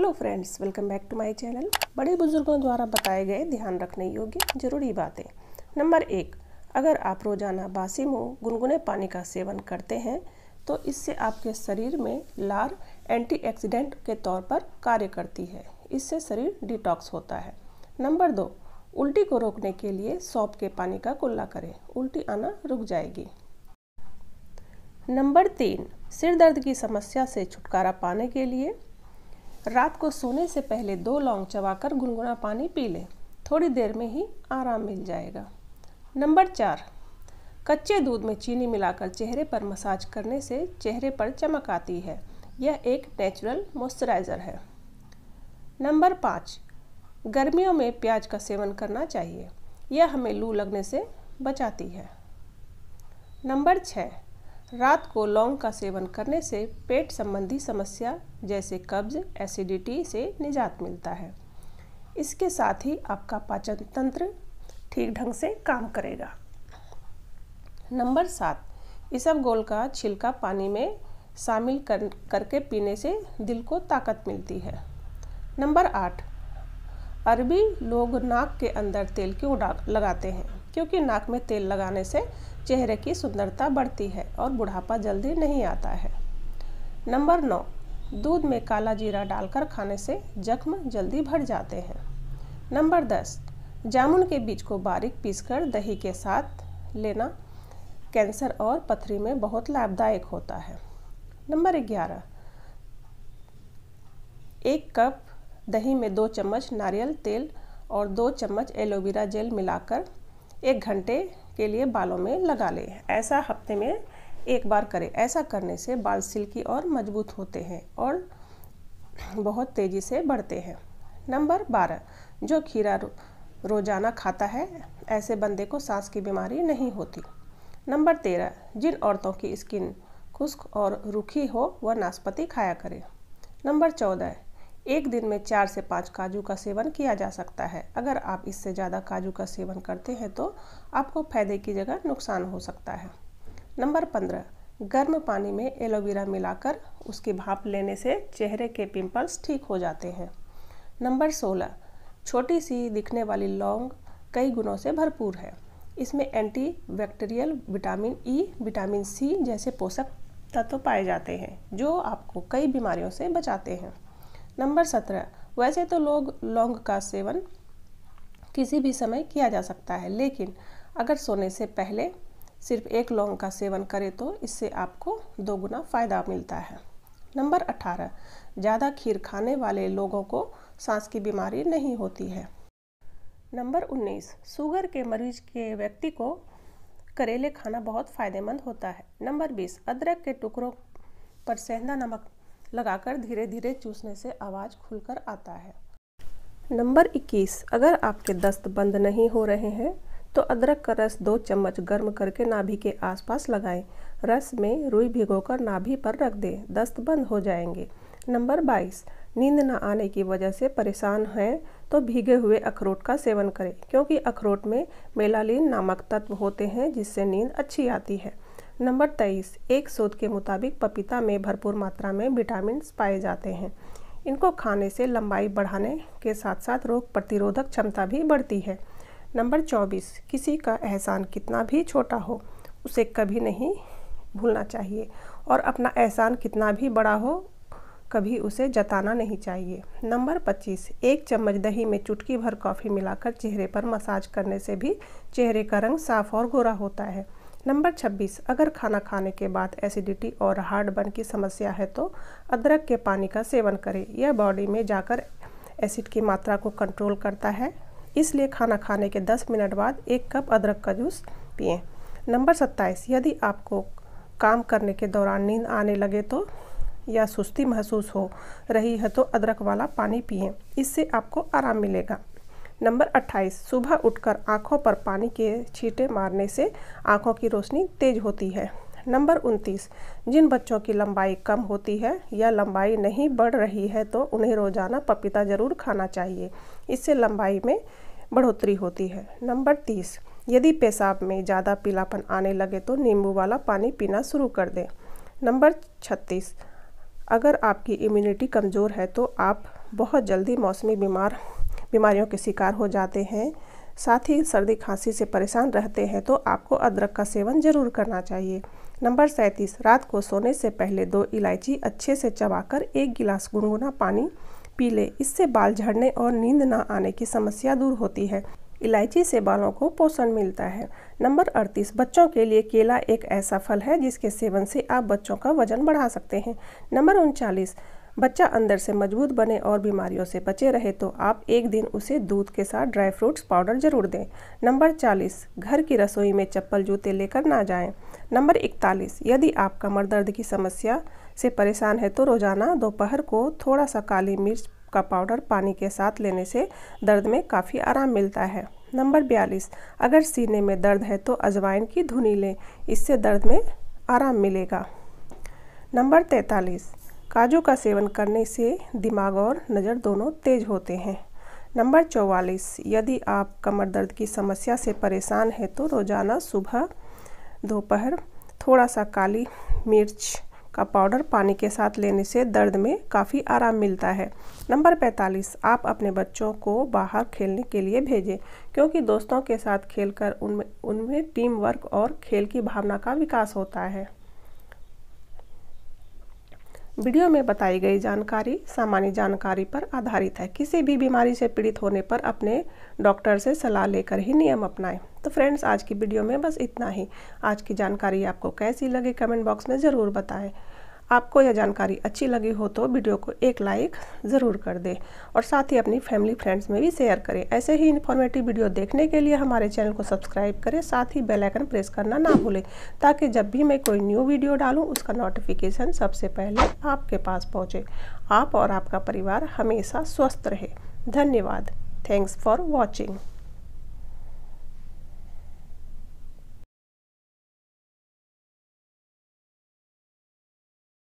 Hello friends welcome back to my channel बड़े बुजुर्गों द्वारा बताए गए ध्यान रखने योग्य जरूरी बातें नंबर एक अगर आप रोजाना बासी मुँह गुनगुने पानी का सेवन करते हैं तो इससे आपके शरीर में लार एंटीऑक्सीडेंट के तौर पर कार्य करती है इससे शरीर डिटॉक्स होता है नंबर दो उल्टी को रोकने के लिए सौंप के पानी का कुल्ला करें उल्टी आना रुक जाएगी नंबर तीन सिर दर्द की समस्या से छुटकारा पाने के लिए रात को सोने से पहले दो लौंग चबाकर गुनगुना पानी पी लें थोड़ी देर में ही आराम मिल जाएगा नंबर चार कच्चे दूध में चीनी मिलाकर चेहरे पर मसाज करने से चेहरे पर चमक आती है यह एक नेचुरल मॉइस्चराइज़र है नंबर पाँच गर्मियों में प्याज का सेवन करना चाहिए यह हमें लू लगने से बचाती है नंबर छः रात को लौंग का सेवन करने से पेट संबंधी समस्या जैसे कब्ज एसिडिटी से निजात मिलता है इसके साथ ही आपका पाचन तंत्र ठीक ढंग से काम करेगा नंबर सात इसबगोल का छिलका पानी में शामिल कर करके पीने से दिल को ताकत मिलती है नंबर आठ अरबी लोग नाक के अंदर तेल क्यों लगाते हैं क्योंकि नाक में तेल लगाने से चेहरे की सुंदरता बढ़ती है और बुढ़ापा जल्दी नहीं आता है नंबर नौ दूध में काला जीरा डालकर खाने से जख्म जल्दी भर जाते हैं नंबर दस जामुन के बीज को बारीक पीसकर दही के साथ लेना कैंसर और पथरी में बहुत लाभदायक होता है नंबर ग्यारह एक कप दही में दो चम्मच नारियल तेल और दो चम्मच एलोवेरा जेल मिलाकर एक घंटे के लिए बालों में लगा लें ऐसा हफ्ते में एक बार करें ऐसा करने से बाल सिल्की और मजबूत होते हैं और बहुत तेज़ी से बढ़ते हैं नंबर बारह जो खीरा रो, रोजाना खाता है ऐसे बंदे को सांस की बीमारी नहीं होती नंबर तेरह जिन औरतों की स्किन खुश्क और रूखी हो वह नाशपाती खाया करें नंबर चौदह एक दिन में चार से पाँच काजू का सेवन किया जा सकता है अगर आप इससे ज़्यादा काजू का सेवन करते हैं तो आपको फायदे की जगह नुकसान हो सकता है नंबर पंद्रह गर्म पानी में एलोवेरा मिलाकर उसकी भाप लेने से चेहरे के पिंपल्स ठीक हो जाते हैं नंबर सोलह छोटी सी दिखने वाली लौंग कई गुणों से भरपूर है इसमें antibacterial vitamin E vitamin C जैसे पोषक तत्व तो पाए जाते हैं जो आपको कई बीमारियों से बचाते हैं नंबर सत्रह वैसे तो लोग लौंग का सेवन किसी भी समय किया जा सकता है लेकिन अगर सोने से पहले सिर्फ एक लौंग का सेवन करें तो इससे आपको दोगुना फ़ायदा मिलता है नंबर अठारह ज़्यादा खीर खाने वाले लोगों को सांस की बीमारी नहीं होती है नंबर उन्नीस शुगर के मरीज के व्यक्ति को करेले खाना बहुत फ़ायदेमंद होता है नंबर बीस अदरक के टुकड़ों पर सेंधा नमक लगाकर धीरे धीरे चूसने से आवाज़ खुलकर आता है नंबर 21 अगर आपके दस्त बंद नहीं हो रहे हैं तो अदरक का रस दो चम्मच गर्म करके नाभि के आसपास लगाएं रस में रुई भिगोकर नाभि पर रख दें दस्त बंद हो जाएंगे नंबर 22 नींद न आने की वजह से परेशान हैं तो भीगे हुए अखरोट का सेवन करें क्योंकि अखरोट में मेलालिन नामक तत्व होते हैं जिससे नींद अच्छी आती है नंबर तेईस एक शोध के मुताबिक पपीता में भरपूर मात्रा में विटामिन पाए जाते हैं इनको खाने से लंबाई बढ़ाने के साथ साथ रोग प्रतिरोधक क्षमता भी बढ़ती है नंबर चौबीस किसी का एहसान कितना भी छोटा हो उसे कभी नहीं भूलना चाहिए और अपना एहसान कितना भी बड़ा हो कभी उसे जताना नहीं चाहिए नंबर पच्चीस एक चम्मच दही में चुटकी भर कॉफ़ी मिलाकर चेहरे पर मसाज करने से भी चेहरे का रंग साफ और गोरा होता है नंबर 26 अगर खाना खाने के बाद एसिडिटी और हार्ड बर्न की समस्या है तो अदरक के पानी का सेवन करें यह बॉडी में जाकर एसिड की मात्रा को कंट्रोल करता है इसलिए खाना खाने के 10 मिनट बाद एक कप अदरक का जूस पिए नंबर 27 यदि आपको काम करने के दौरान नींद आने लगे तो या सुस्ती महसूस हो रही है तो अदरक वाला पानी पिए इससे आपको आराम मिलेगा नंबर 28 सुबह उठकर आंखों पर पानी के छींटे मारने से आंखों की रोशनी तेज होती है नंबर 29 जिन बच्चों की लंबाई कम होती है या लंबाई नहीं बढ़ रही है तो उन्हें रोज़ाना पपीता ज़रूर खाना चाहिए इससे लंबाई में बढ़ोतरी होती है नंबर 30 यदि पेशाब में ज़्यादा पीलापन आने लगे तो नींबू वाला पानी पीना शुरू कर दें नंबर छत्तीस अगर आपकी इम्यूनिटी कमज़ोर है तो आप बहुत जल्दी मौसमी बीमार बीमारियों के शिकार हो जाते हैं साथ ही सर्दी खांसी से परेशान रहते हैं तो आपको अदरक का सेवन जरूर करना चाहिए नंबर सैंतीस रात को सोने से पहले दो इलायची अच्छे से चबाकर एक गिलास गुनगुना पानी पी लें इससे बाल झड़ने और नींद न आने की समस्या दूर होती है इलायची से बालों को पोषण मिलता है नंबर अड़तीस बच्चों के लिए केला एक ऐसा फल है जिसके सेवन से आप बच्चों का वजन बढ़ा सकते हैं नंबर उनचालीस बच्चा अंदर से मजबूत बने और बीमारियों से बचे रहे तो आप एक दिन उसे दूध के साथ ड्राई फ्रूट्स पाउडर जरूर दें नंबर 40 घर की रसोई में चप्पल जूते लेकर ना जाएं। नंबर 41 यदि आप कमर दर्द की समस्या से परेशान है तो रोज़ाना दोपहर को थोड़ा सा काली मिर्च का पाउडर पानी के साथ लेने से दर्द में काफ़ी आराम मिलता है नंबर बयालीस अगर सीने में दर्द है तो अजवाइन की धुनी लें इससे दर्द में आराम मिलेगा नंबर तैतालीस काजू का सेवन करने से दिमाग और नज़र दोनों तेज होते हैं नंबर चौवालीस यदि आप कमर दर्द की समस्या से परेशान हैं तो रोज़ाना सुबह दोपहर थोड़ा सा काली मिर्च का पाउडर पानी के साथ लेने से दर्द में काफ़ी आराम मिलता है नंबर 45 आप अपने बच्चों को बाहर खेलने के लिए भेजें क्योंकि दोस्तों के साथ खेलकर उनमें उनमें टीम वर्क और खेल की भावना का विकास होता है वीडियो में बताई गई जानकारी सामान्य जानकारी पर आधारित है किसी भी बीमारी से पीड़ित होने पर अपने डॉक्टर से सलाह लेकर ही नियम अपनाएं तो फ्रेंड्स आज की वीडियो में बस इतना ही आज की जानकारी आपको कैसी लगी कमेंट बॉक्स में ज़रूर बताएं आपको यह जानकारी अच्छी लगी हो तो वीडियो को एक लाइक ज़रूर कर दें और साथ ही अपनी फैमिली फ्रेंड्स में भी शेयर करें ऐसे ही इन्फॉर्मेटिव वीडियो देखने के लिए हमारे चैनल को सब्सक्राइब करें साथ ही बेल आइकन प्रेस करना ना भूलें ताकि जब भी मैं कोई न्यू वीडियो डालूँ उसका नोटिफिकेशन सबसे पहले आपके पास पहुँचे आप और आपका परिवार हमेशा स्वस्थ रहे धन्यवाद थैंक्स फॉर वॉचिंग